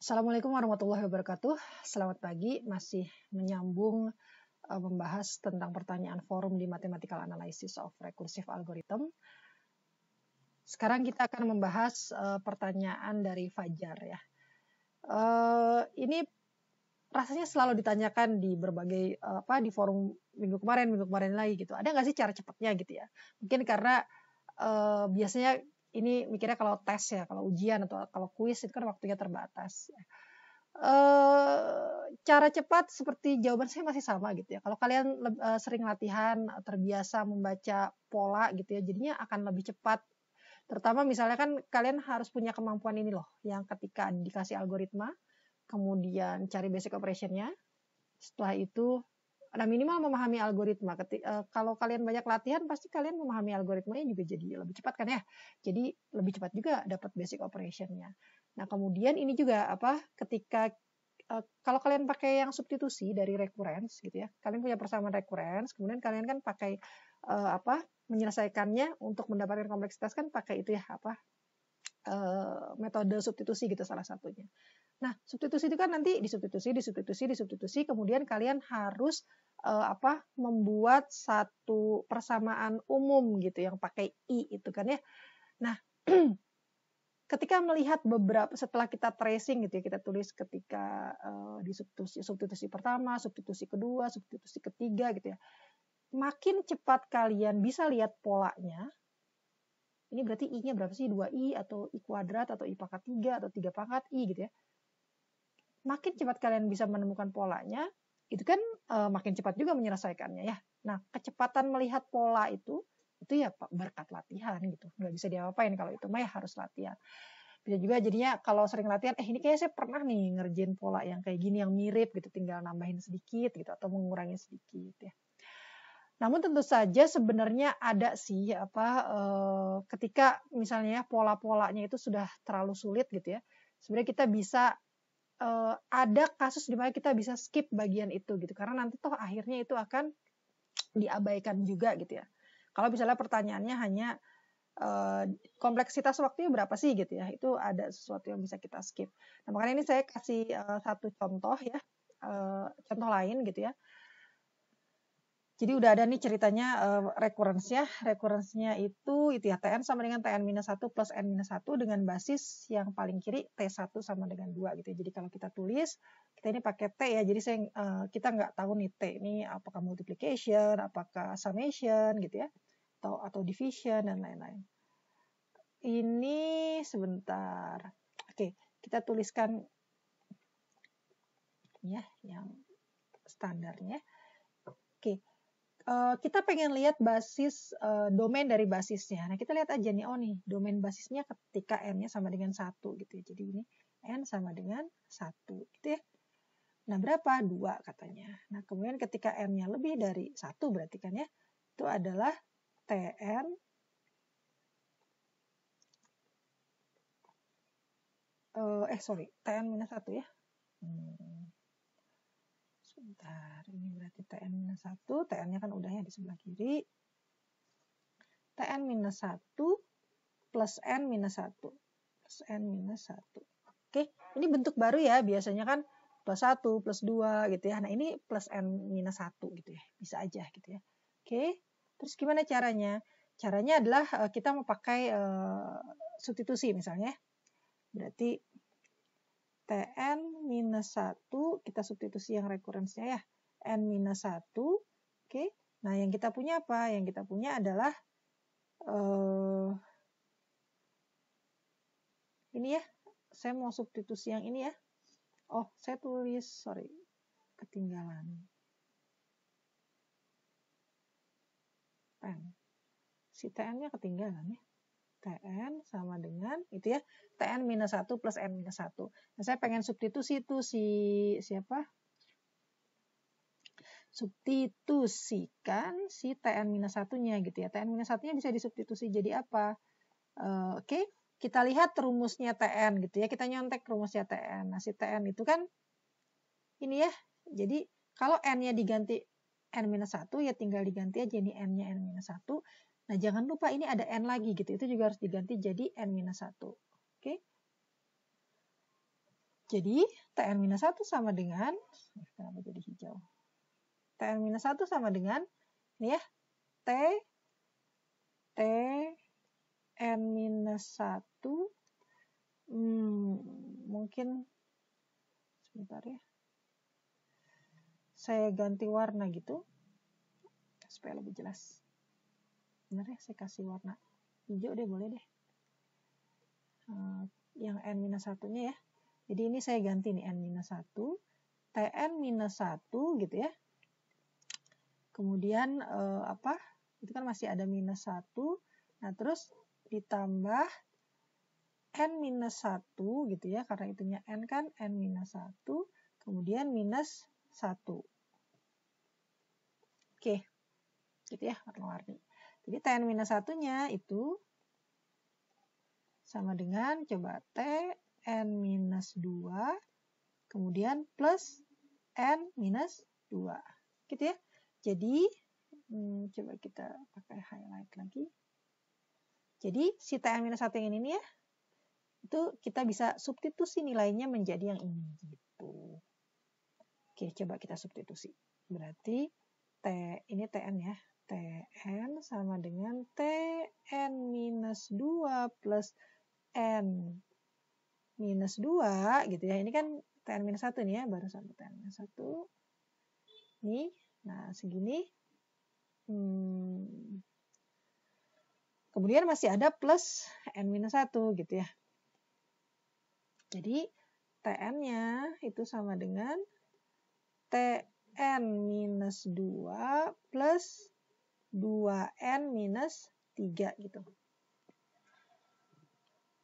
Assalamualaikum warahmatullahi wabarakatuh. Selamat pagi, masih menyambung uh, membahas tentang pertanyaan forum di Mathematical Analysis of Recursive Algorithm. Sekarang kita akan membahas uh, pertanyaan dari Fajar ya. Uh, ini rasanya selalu ditanyakan di berbagai uh, apa di forum minggu kemarin, minggu kemarin lagi gitu. Ada nggak sih cara cepatnya gitu ya? Mungkin karena uh, biasanya ini mikirnya kalau tes ya, kalau ujian atau kalau kuis itu kan waktunya terbatas. E, cara cepat seperti jawaban saya masih sama gitu ya. Kalau kalian eh, sering latihan, terbiasa membaca pola gitu ya, jadinya akan lebih cepat. Terutama misalnya kan kalian harus punya kemampuan ini loh, yang ketika dikasih algoritma, kemudian cari basic operationnya, setelah itu Nah minimal memahami algoritma. Keti, uh, kalau kalian banyak latihan pasti kalian memahami algoritmanya juga jadi lebih cepat kan ya. Jadi lebih cepat juga dapat basic operationnya. Nah kemudian ini juga apa ketika uh, kalau kalian pakai yang substitusi dari recurrence gitu ya. Kalian punya persamaan recurrence, kemudian kalian kan pakai uh, apa menyelesaikannya untuk mendapatkan kompleksitas kan pakai itu ya apa metode substitusi gitu salah satunya. Nah, substitusi itu kan nanti disubstitusi, disubstitusi, disubstitusi, kemudian kalian harus eh, apa? membuat satu persamaan umum gitu yang pakai i itu kan ya. Nah, ketika melihat beberapa setelah kita tracing gitu ya, kita tulis ketika eh, di substitusi substitusi pertama, substitusi kedua, substitusi ketiga gitu ya. Makin cepat kalian bisa lihat polanya, ini berarti i-nya berapa sih? 2i atau i kuadrat atau i pangkat 3 atau 3 pangkat i gitu ya makin cepat kalian bisa menemukan polanya, itu kan e, makin cepat juga menyelesaikannya ya. Nah, kecepatan melihat pola itu itu ya berkat latihan gitu. Nggak bisa diapain kalau itu mah ya harus latihan. Bisa juga jadinya kalau sering latihan, eh ini kayaknya saya pernah nih ngerjain pola yang kayak gini yang mirip gitu, tinggal nambahin sedikit gitu atau mengurangi sedikit ya. Namun tentu saja sebenarnya ada sih apa e, ketika misalnya ya pola-polanya itu sudah terlalu sulit gitu ya. Sebenarnya kita bisa uh, ada kasus di mana kita bisa skip bagian itu gitu karena nanti toh akhirnya itu akan diabaikan juga gitu ya. Kalau misalnya pertanyaannya hanya eh, kompleksitas waktunya berapa sih gitu ya, itu ada sesuatu yang bisa kita skip. Nah makanya ini saya kasih uh, satu contoh ya, uh, contoh lain gitu ya. Jadi udah ada nih ceritanya uh, eh, Recurrence-nya itu itu ya Tn sama dengan Tn minus 1 plus N minus 1 dengan basis yang paling kiri T1 sama dengan 2 gitu. Jadi kalau kita tulis, kita ini pakai T ya. Jadi saya, uh, kita nggak tahu nih T ini apakah multiplication, apakah summation gitu ya. Atau, atau division dan lain-lain. Ini sebentar. Oke, kita tuliskan ya yang standarnya. Oke, Eh, kita pengen lihat basis uh, domain dari basisnya. Nah, kita lihat aja nih, oh nih, domain basisnya ketika n-nya sama dengan satu gitu ya. Jadi ini n sama dengan satu gitu ya. Nah, berapa? Dua katanya. Nah, kemudian ketika n-nya lebih dari satu berarti kan ya, itu adalah tn eh, eh sorry, tn minus satu ya. Hmm. Bentar, ini berarti TN-1, TN-nya kan udah ya di sebelah kiri. TN-1 plus N-1. Plus N-1. Oke, ini bentuk baru ya. Biasanya kan plus 1, plus 2 gitu ya. Nah ini plus N-1 gitu ya. Bisa aja gitu ya. Oke, terus gimana caranya? Caranya adalah eh, kita mau pakai uh, substitusi misalnya. Berarti TN minus 1, kita substitusi yang rekurensinya ya, N minus 1, oke. Nah, yang kita punya apa? Yang kita punya adalah uh, ini ya. Saya mau substitusi yang ini ya. Oh, saya tulis, sorry, ketinggalan. TN. Si TN-nya ketinggalan ya. TN sama dengan, itu ya, Tn minus satu plus N minus satu. Nah, saya pengen substitusi itu si siapa? Substitusikan si Tn minus satunya gitu ya. Tn minus satunya bisa disubstitusi jadi apa? Uh, Oke, okay. kita lihat rumusnya Tn gitu ya. Kita nyontek rumusnya Tn. Nah, si Tn itu kan ini ya. Jadi kalau N-nya diganti N minus satu ya tinggal diganti aja ini N-nya N minus satu. Nah jangan lupa ini ada N lagi gitu, itu juga harus diganti jadi N minus satu. Jadi TN-1 sama dengan, kenapa jadi hijau? TN-1 sama dengan, ini ya, T, T, N-1, hmm, mungkin, sebentar ya, saya ganti warna gitu, supaya lebih jelas. Benar ya, saya kasih warna hijau deh, boleh deh. Eh, yang N-1-nya ya, jadi ini saya ganti nih N-1. TN-1 minus gitu ya. Kemudian eh, apa? Itu kan masih ada minus satu. Nah terus ditambah N-1 minus gitu ya. Karena itunya N kan N-1. minus Kemudian minus satu. Oke. Gitu ya warna-warni. Jadi TN-1-nya itu sama dengan coba T N minus 2, kemudian plus N minus 2. Gitu ya. Jadi, hmm, coba kita pakai highlight lagi. Jadi, si TN-1 minus yang ini ya, itu kita bisa substitusi nilainya menjadi yang ini. gitu. Oke, coba kita substitusi. Berarti, T, ini TN ya. TN sama dengan TN minus 2 plus N minus 2 gitu ya. Ini kan TN minus 1 nih ya, baru sama TN minus 1. Nih, nah segini. Hmm. Kemudian masih ada plus N minus 1 gitu ya. Jadi TN-nya itu sama dengan TN minus 2 plus 2N minus 3 gitu.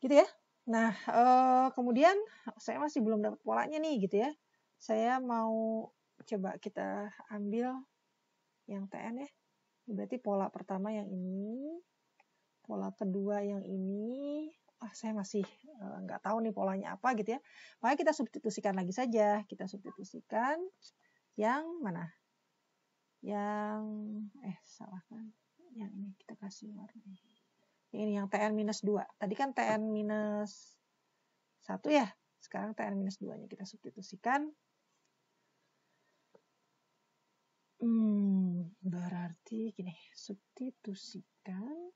Gitu ya. Nah, uh, kemudian saya masih belum dapat polanya nih gitu ya. Saya mau coba kita ambil yang TN ya. Berarti pola pertama yang ini, pola kedua yang ini. Ah, saya masih eh, nggak tahu nih polanya apa gitu ya. Makanya kita substitusikan lagi saja. Kita substitusikan yang mana? Yang eh salah kan? Yang ini kita kasih warna ini yang TN minus 2. Tadi kan TN minus 1 ya. Sekarang TN minus 2-nya kita substitusikan. Hmm, berarti gini, substitusikan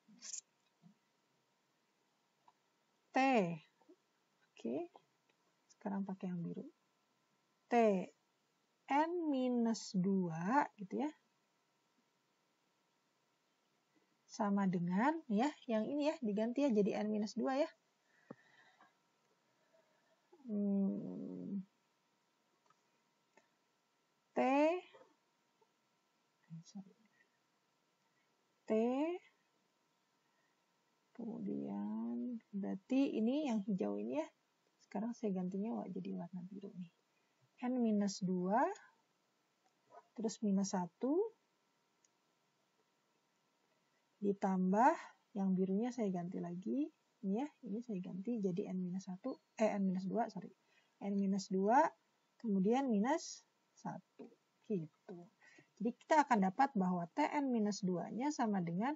T. Oke, sekarang pakai yang biru. T, N minus 2 gitu ya. sama dengan ya yang ini ya diganti ya jadi n minus dua ya. Hmm. T eh, T kemudian berarti ini yang hijau ini ya sekarang saya gantinya wah jadi warna biru nih N minus dua terus minus satu ditambah yang birunya saya ganti lagi ini ya ini saya ganti jadi n-1 minus eh n-2 minus sorry n-2 minus kemudian minus 1 gitu jadi kita akan dapat bahwa tn-2 minus nya sama dengan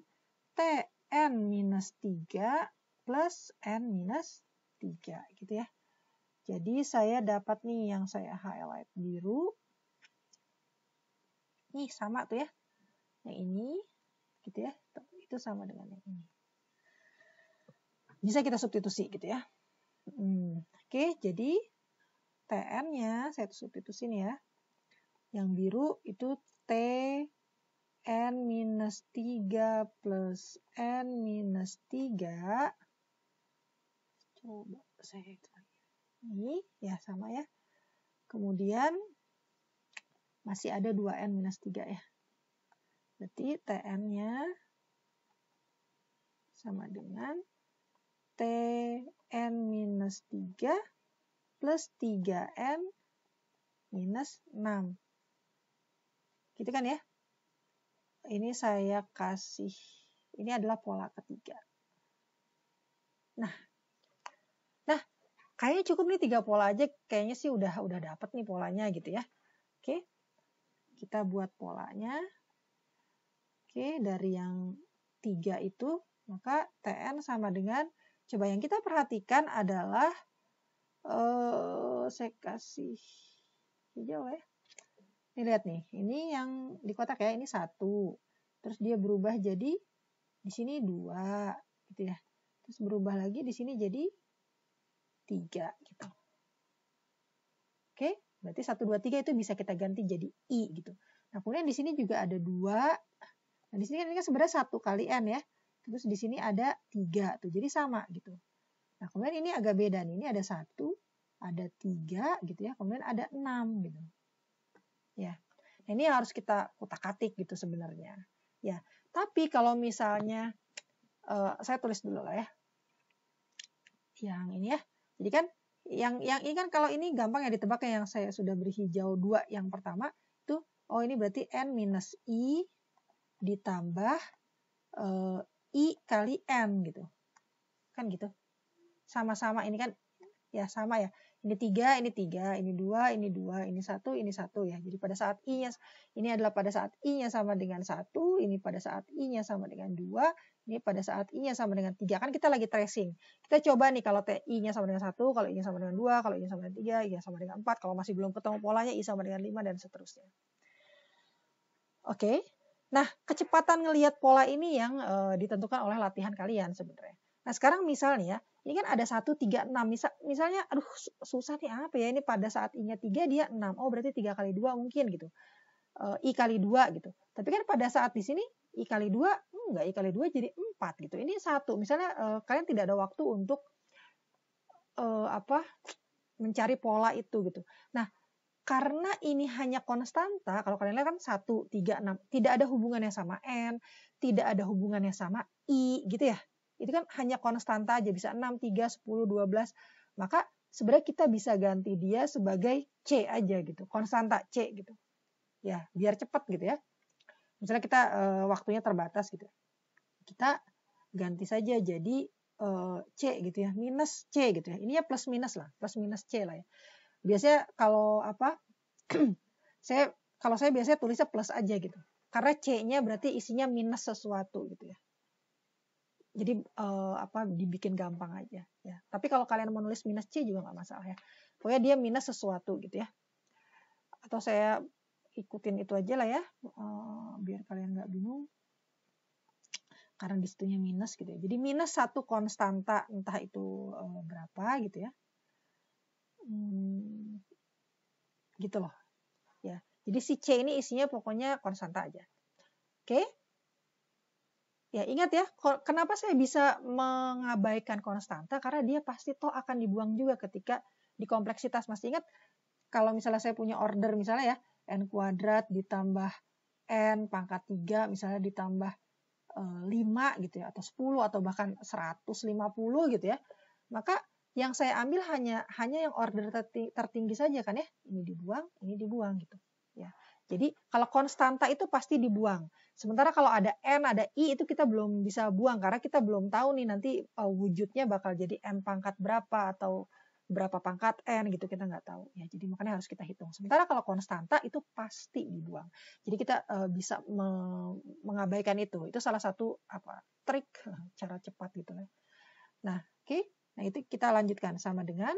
tn-3 minus plus n-3 minus gitu ya jadi saya dapat nih yang saya highlight biru nih sama tuh ya yang ini gitu ya itu sama dengan yang ini. Hmm. Bisa kita substitusi gitu ya. Hmm. Oke, jadi TN-nya saya substitusin ya. Yang biru itu T N minus 3 plus N minus 3. Coba saya ini ya sama ya. Kemudian masih ada 2N minus 3 ya. Berarti TN-nya sama dengan Tn minus 3 plus 3N minus 6. Gitu kan ya? Ini saya kasih, ini adalah pola ketiga. Nah, nah kayaknya cukup nih tiga pola aja, kayaknya sih udah udah dapet nih polanya gitu ya. Oke, kita buat polanya. Oke, dari yang tiga itu maka TN sama dengan, coba yang kita perhatikan adalah, eh, saya kasih hijau ya. Ini lihat nih, ini yang di kotak ya, ini satu. Terus dia berubah jadi di sini dua, gitu ya. Terus berubah lagi di sini jadi tiga, gitu. Oke, berarti satu dua tiga itu bisa kita ganti jadi i, gitu. Nah kemudian di sini juga ada dua. Nah di sini kan ini kan sebenarnya satu kali n ya. Terus di sini ada tiga tuh, jadi sama gitu. Nah kemudian ini agak beda nih, ini ada satu, ada tiga gitu ya, kemudian ada enam gitu. Ya, nah, ini yang harus kita kutak-atik gitu sebenarnya. Ya, tapi kalau misalnya uh, saya tulis dulu lah ya. Yang ini ya. Jadi kan yang yang ini kan kalau ini gampang ya ditebak ya yang saya sudah beri hijau dua yang pertama itu oh ini berarti n minus i ditambah eh, I kali N gitu. Kan gitu. Sama-sama ini kan ya sama ya. Ini tiga, ini tiga, ini dua, ini dua, ini satu, ini satu ya. Jadi pada saat I-nya, ini adalah pada saat I-nya sama dengan satu, ini pada saat I-nya sama dengan dua, ini pada saat I-nya sama dengan tiga. Kan kita lagi tracing. Kita coba nih kalau I-nya sama dengan satu, kalau I-nya sama dengan dua, kalau I-nya sama dengan tiga, I-nya sama dengan empat. Kalau masih belum ketemu polanya, I sama dengan lima, dan seterusnya. Oke, Nah, kecepatan ngelihat pola ini yang e, ditentukan oleh latihan kalian sebenarnya. Nah, sekarang misalnya, ini kan ada 1, 3, 6. Misal, misalnya, aduh susah nih apa ya, ini pada saat i 3, dia 6. Oh, berarti 3 kali 2 mungkin gitu. E, I kali 2 gitu. Tapi kan pada saat di sini, I kali 2, enggak, I kali 2 jadi 4 gitu. Ini satu Misalnya, e, kalian tidak ada waktu untuk e, apa mencari pola itu gitu. Nah, karena ini hanya konstanta, kalau kalian lihat kan 1, 3, 6, tidak ada hubungannya sama N, tidak ada hubungannya sama I gitu ya. Itu kan hanya konstanta aja, bisa 6, 3, 10, 12. Maka sebenarnya kita bisa ganti dia sebagai C aja gitu, konstanta C gitu. Ya, biar cepat gitu ya. Misalnya kita e, waktunya terbatas gitu. Kita ganti saja jadi e, C gitu ya, minus C gitu ya. Ini ya plus minus lah, plus minus C lah ya biasanya kalau apa saya kalau saya biasanya tulisnya plus aja gitu karena c-nya berarti isinya minus sesuatu gitu ya jadi uh, apa dibikin gampang aja ya tapi kalau kalian mau menulis minus c juga nggak masalah ya pokoknya dia minus sesuatu gitu ya atau saya ikutin itu aja lah ya uh, biar kalian nggak bingung karena disitunya minus gitu ya jadi minus satu konstanta entah itu eh, berapa gitu ya Hmm, gitu loh. Ya. Jadi si C ini isinya pokoknya konstanta aja. Oke? Okay? Ya, ingat ya, kenapa saya bisa mengabaikan konstanta? Karena dia pasti toh akan dibuang juga ketika di kompleksitas. Masih ingat kalau misalnya saya punya order misalnya ya, n kuadrat ditambah n pangkat 3 misalnya ditambah 5 eh, gitu ya atau 10 atau bahkan 150 gitu ya. Maka yang saya ambil hanya hanya yang order tertinggi saja kan ya. Ini dibuang, ini dibuang gitu. Ya. Jadi kalau konstanta itu pasti dibuang. Sementara kalau ada n, ada i itu kita belum bisa buang karena kita belum tahu nih nanti uh, wujudnya bakal jadi n pangkat berapa atau berapa pangkat n gitu kita nggak tahu ya jadi makanya harus kita hitung sementara kalau konstanta itu pasti dibuang jadi kita uh, bisa me mengabaikan itu itu salah satu apa trik cara cepat gitu ya nah oke okay. Nah, itu kita lanjutkan sama dengan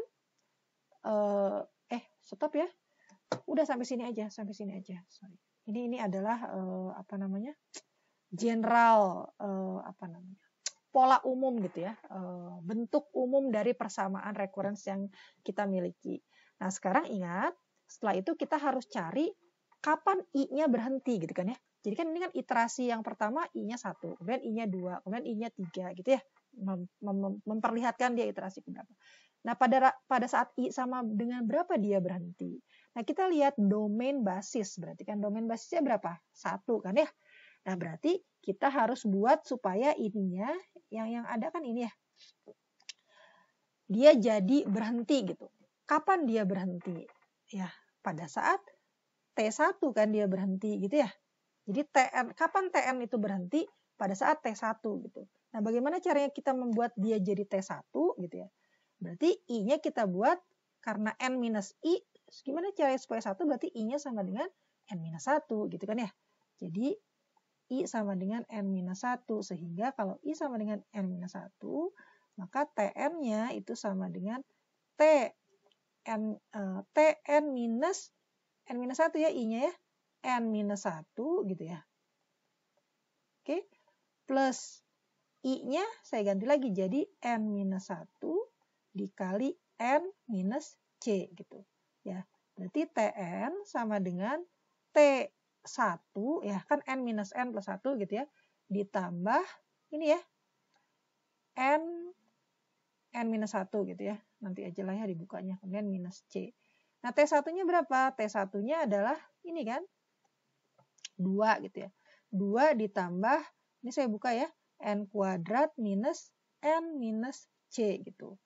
uh, eh stop ya. Udah sampai sini aja, sampai sini aja. Sorry. Ini ini adalah uh, apa namanya? general uh, apa namanya? pola umum gitu ya. Uh, bentuk umum dari persamaan rekurens yang kita miliki. Nah, sekarang ingat, setelah itu kita harus cari kapan i-nya berhenti gitu kan ya. Jadi kan ini kan iterasi yang pertama i-nya 1, kemudian i-nya 2, kemudian i-nya 3 gitu ya mem, mem, memperlihatkan dia iterasi keberapa. Nah, pada pada saat i sama dengan berapa dia berhenti. Nah, kita lihat domain basis. Berarti kan domain basisnya berapa? Satu kan ya. Nah, berarti kita harus buat supaya ininya yang yang ada kan ini ya. Dia jadi berhenti gitu. Kapan dia berhenti? Ya, pada saat T1 kan dia berhenti gitu ya. Jadi TN kapan tm itu berhenti? Pada saat T1 gitu. Nah, bagaimana caranya kita membuat dia jadi T1 gitu ya? Berarti I-nya kita buat karena N minus I, gimana caranya supaya 1 berarti I-nya sama dengan N minus 1 gitu kan ya. Jadi I sama dengan N minus 1, sehingga kalau I sama dengan N minus 1, maka TN-nya itu sama dengan T N, uh, eh, TN minus N minus 1 ya I-nya ya. N minus 1 gitu ya. Oke, plus I-nya saya ganti lagi jadi N-1 dikali N minus C gitu. Ya, berarti TN sama dengan T1 ya kan N minus N plus 1 gitu ya. Ditambah ini ya N N minus 1 gitu ya. Nanti aja lah ya dibukanya. Kemudian minus C. Nah T1-nya berapa? T1-nya adalah ini kan 2 gitu ya. 2 ditambah, ini saya buka ya, N kuadrat minus N minus C gitu.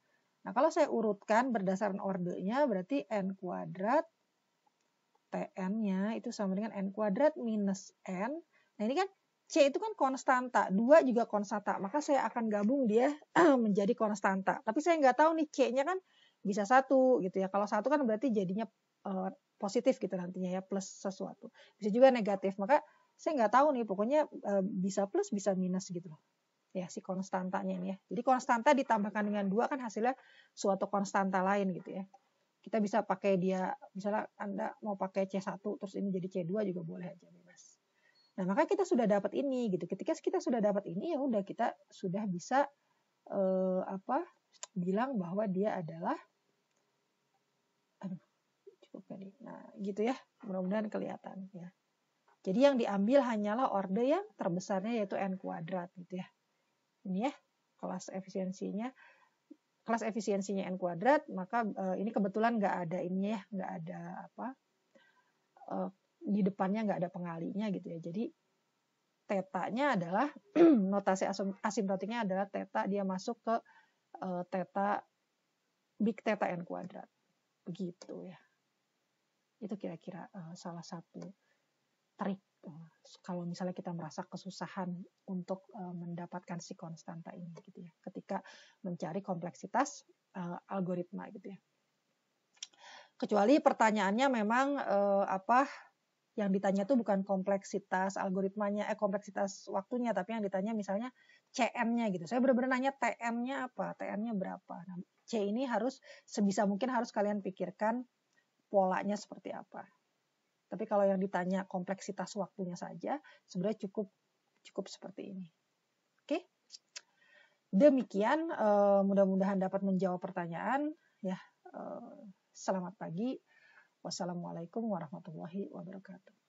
Nah kalau saya urutkan berdasarkan ordernya, berarti N kuadrat Tn-nya itu sama dengan N kuadrat minus N. Nah ini kan C itu kan konstanta, dua juga konstanta, maka saya akan gabung dia menjadi konstanta. Tapi saya nggak tahu nih C-nya kan bisa satu gitu ya. Kalau satu kan berarti jadinya eh, positif gitu nantinya ya, plus sesuatu. Bisa juga negatif, maka saya nggak tahu nih pokoknya uh, bisa plus bisa minus gitu loh ya si konstantanya ini ya jadi konstanta ditambahkan dengan dua kan hasilnya suatu konstanta lain gitu ya kita bisa pakai dia misalnya anda mau pakai C1 terus ini jadi C2 juga boleh aja bebas nah maka kita sudah dapat ini gitu ketika kita sudah dapat ini ya udah kita sudah bisa eh, apa bilang bahwa dia adalah aduh cukup kali nah gitu ya mudah-mudahan kelihatan ya jadi yang diambil hanyalah orde yang terbesarnya yaitu N kuadrat gitu ya. Ini ya kelas efisiensinya. Kelas efisiensinya N kuadrat, maka uh, ini kebetulan nggak ada ini ya, nggak ada apa, uh, di depannya nggak ada pengalinya gitu ya. Jadi tetanya adalah, notasi asimptotiknya adalah teta, dia masuk ke uh, teta, big teta N kuadrat. Begitu ya. Itu kira-kira uh, salah satu trik eh, kalau misalnya kita merasa kesusahan untuk eh, mendapatkan si konstanta ini gitu ya ketika mencari kompleksitas uh, algoritma gitu ya kecuali pertanyaannya memang uh, apa yang ditanya tuh bukan kompleksitas algoritmanya eh kompleksitas waktunya tapi yang ditanya misalnya cm nya gitu saya benar-benar nanya tm nya apa tm nya berapa nah, C ini harus sebisa mungkin harus kalian pikirkan polanya seperti apa tapi kalau yang ditanya kompleksitas waktunya saja, sebenarnya cukup cukup seperti ini. Oke? Demikian, eh, mudah-mudahan dapat menjawab pertanyaan. Ya, eh, selamat pagi. Wassalamualaikum warahmatullahi wabarakatuh.